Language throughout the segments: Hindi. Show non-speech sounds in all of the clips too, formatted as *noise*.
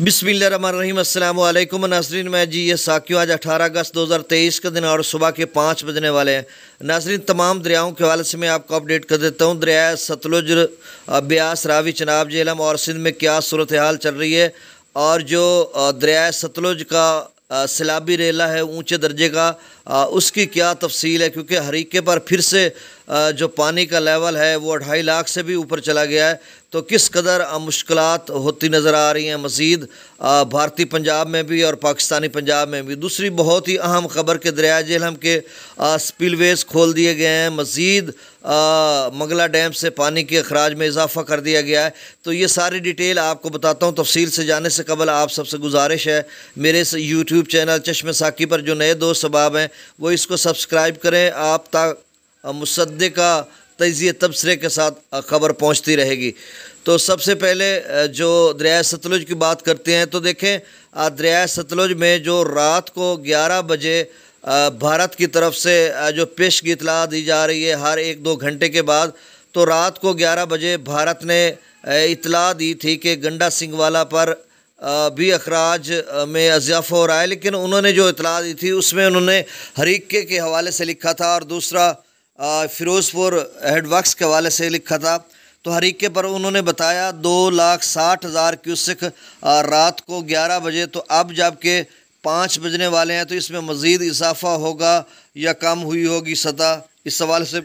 बिसमीम अल्लाम नाजरीन मैं जी ये साकियों आज 18 अगस्त 2023 का दिन और सुबह के पाँच बजने वाले हैं नाजरीन तमाम दरियाओं के हवाले से मैं आपको अपडेट कर देता हूँ दरिया सतलुज ब्यास रावी चनाब जेलम और सिंध में क्या सूरत हाल चल रही है और जो दरिया सतलुज का सैलाबी रेला है ऊँचे दर्जे का उसकी क्या तफसील है क्योंकि हरीके पर फिर से जो पानी का लेवल है वो ढाई लाख से भी ऊपर चला गया है तो किस कदर मुश्किल होती नज़र आ रही हैं मज़ीद भारतीय पंजाब में भी और पाकिस्तानी पंजाब में भी दूसरी बहुत ही अहम खबर के दरिया जेहलम के स्पिल वेज खोल दिए गए हैं मज़ीद मंगला डैम से पानी के अखराज में इजाफा कर दिया गया है तो ये सारी डिटेल आपको बताता हूँ तफसील से जाने से कबल आप सबसे गुजारिश है मेरे यूट्यूब चैनल चश्मे साकी पर जो नए दोस्त अहबाब हैं वो इसको सब्सक्राइब करें आप तक मुसद का तजिए तबसरे के साथ ख़बर पहुँचती रहेगी तो सबसे पहले जो दरिया सतलुज की बात करते हैं तो देखें दरिया सतलुज में जो रात को ग्यारह बजे भारत की तरफ से जो पेश की इतला दी जा रही है हर एक दो घंटे के बाद तो रात को ग्यारह बजे भारत ने इतला दी थी कि गंडा सिंह वाला पर भी अखराज में अजाफा हो रहा है लेकिन उन्होंने जो इतला दी थी उसमें उन्होंने हरीके के हवाले से लिखा था और दूसरा फ़िरोज़पुर हेड के हवाले से लिखा था तो हरीके पर उन्होंने बताया दो लाख साठ हज़ार क्यूसिक रात को ग्यारह बजे तो अब जबकि पाँच बजने वाले हैं तो इसमें मज़ीद इजाफा होगा या कम हुई होगी सतह इस सवाल से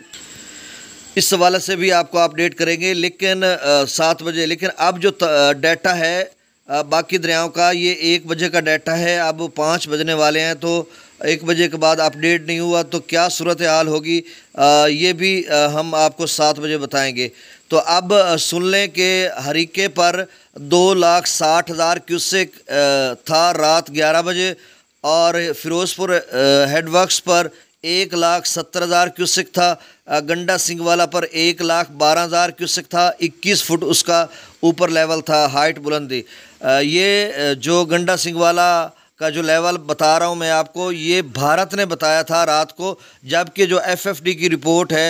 इस सवाल से भी आपको अपडेट करेंगे लेकिन सात बजे लेकिन अब जो डाटा है बाकी दरियाओं का ये एक बजे का डाटा है अब पाँच बजने वाले हैं तो एक बजे के बाद अपडेट नहीं हुआ तो क्या सूरत हाल होगी ये भी हम आपको सात बजे बताएंगे तो अब सुन लें कि हरीके पर दो लाख साठ हज़ार क्यूसेक था रात ग्यारह बजे और फिरोज़पुर हेडवर्क्स पर एक लाख सत्तर हज़ार क्यूसिक था गंडा वाला पर एक लाख बारह हज़ार क्यूसिक था इक्कीस फुट उसका ऊपर लेवल था हाइट बुलंदी ये जो गंडा वाला का जो लेवल बता रहा हूँ मैं आपको ये भारत ने बताया था रात को जबकि जो एफएफडी की रिपोर्ट है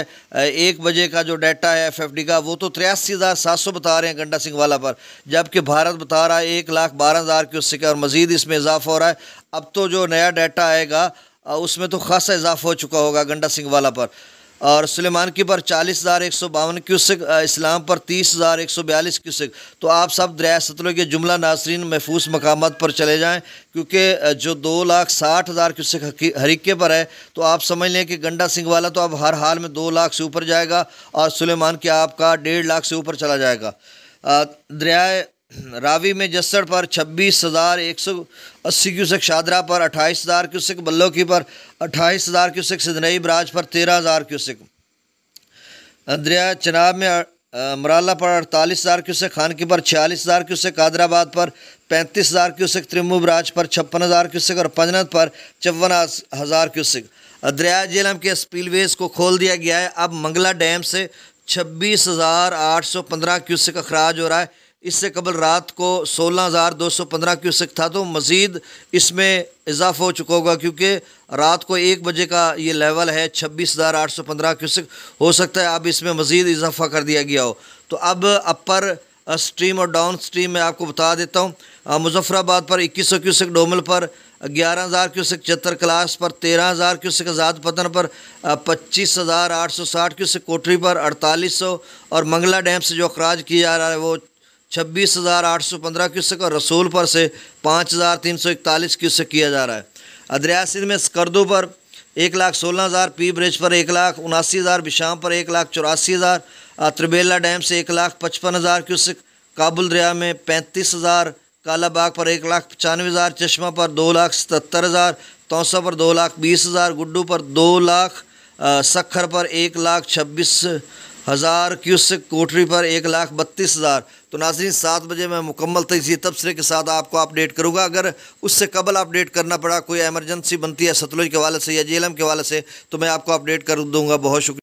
एक बजे का जो डाटा है एफएफडी का वो तो तिरासी हज़ार सात सौ बता रहे हैं गंडा सिंह वाला पर जबकि भारत बता रहा है एक लाख बारह हज़ार क्यूसिक और मज़ीद इसमें इजाफा हो रहा है अब तो जो नया डाटा आएगा उसमें तो खासा इजाफा हो चुका होगा गंडा सिंह वाला पर और सुलेमान की पर चालीस हज़ार एक सौ बावन क्यूसिक इस्लाम पर तीस हज़ार एक सौ बयालीस क्यूसिक तो आप सब दरिया सतलों के जुमला नासरीन महफूज मकाम पर चले जाएँ क्योंकि जो दो लाख साठ हज़ार क्यूसिक हरीके पर है तो आप समझ लें कि गंडा सिंह वाला तो अब हर हाल में दो लाख से ऊपर जाएगा और सुलेमान के आपका डेढ़ लाख से ऊपर चला जाएगा दरियाए *clears throat* रावी में जस्सर पर छब्बीस हज़ार एक सौ अस्सी क्यूसक शादरा पर अट्ठाईस हज़ार क्यूसक बल्लोकी पर अट्ठाईस हज़ार क्यूसक सिदनई ब्राज पर तेरह हज़ार क्यूसक अंद्रिया चनाब में मराला पर अड़तालीस हज़ार क्यूसक खानकी पर छियालीस हज़ार क्यूसक कादराबाद पर पैंतीस हज़ार क्यूसक त्रिमू ब्राज पर छप्पन हज़ार क्यूसक और पंजनत पर चौवन हज़ार क्यूसक अंद्रिया जेलम के स्पीलवेज को खोल दिया गया है अब मंगला डैम से छब्बीस हज़ार आठ सौ पंद्रह क्यूसक अखराज हो रहा है इससे कबल रात को सोलह हज़ार दो सौ पंद्रह क्यूसक था तो मज़ीद इसमें इजाफा हो चुका होगा क्योंकि रात को एक बजे का ये लेवल है छब्बीस हज़ार आठ सौ पंद्रह क्यूसक हो सकता है अब इसमें मज़ीद इजाफा कर दिया गया हो तो अब अपर स्ट्रीम और डाउन स्ट्रीम में आपको बता देता हूँ मुजफ़राबाद पर इक्कीस सौ क्यूसक डोमल पर ग्यारह हज़ार क्यूसक चतर क्लास पर तेरह हज़ार क्यूसक आज़ाद पतन पर पच्चीस हज़ार आठ सौ साठ क्यूसक कोठरी पर अड़तालीस सौ और मंगला डैम से जो अखराज किया जा रहा है वो छब्बीस हज़ार आठ सौ पंद्रह क्यूसक और रसूल पर से पाँच हज़ार तीन सौ इकतालीस क्यूसक किया जा रहा है अदरिया सिंध में स्कर्दू पर एक लाख सोलह हज़ार पी ब्रिज पर एक लाख उनासी हज़ार बिशाम पर एक लाख चौरासी हज़ार त्रिबेला डैम से एक लाख पचपन हज़ार क्यूसक काबुल दरिया में पैंतीस हज़ार कालाबाग पर एक लाख पचानवे हज़ार चश्मा पर दो लाख सतर हज़ार तौसा पर दो लाख बीस हज़ार गुड्डू पर दो लाख सखर पर एक लाख छब्बीस हज़ार क्यूसिक कोटरी पर एक लाख बत्तीस हज़ार तो नाजरीन सात बजे मैं मुकम्मल तजिए तबसरे के साथ आपको अपडेट करूँगा अगर उससे कबल अपडेट करना पड़ा कोई एमरजेंसी बनती है सतलुज के वाले से या जेलम के वाले से तो मैं आपको अपडेट कर दूँगा बहुत शुक्रिया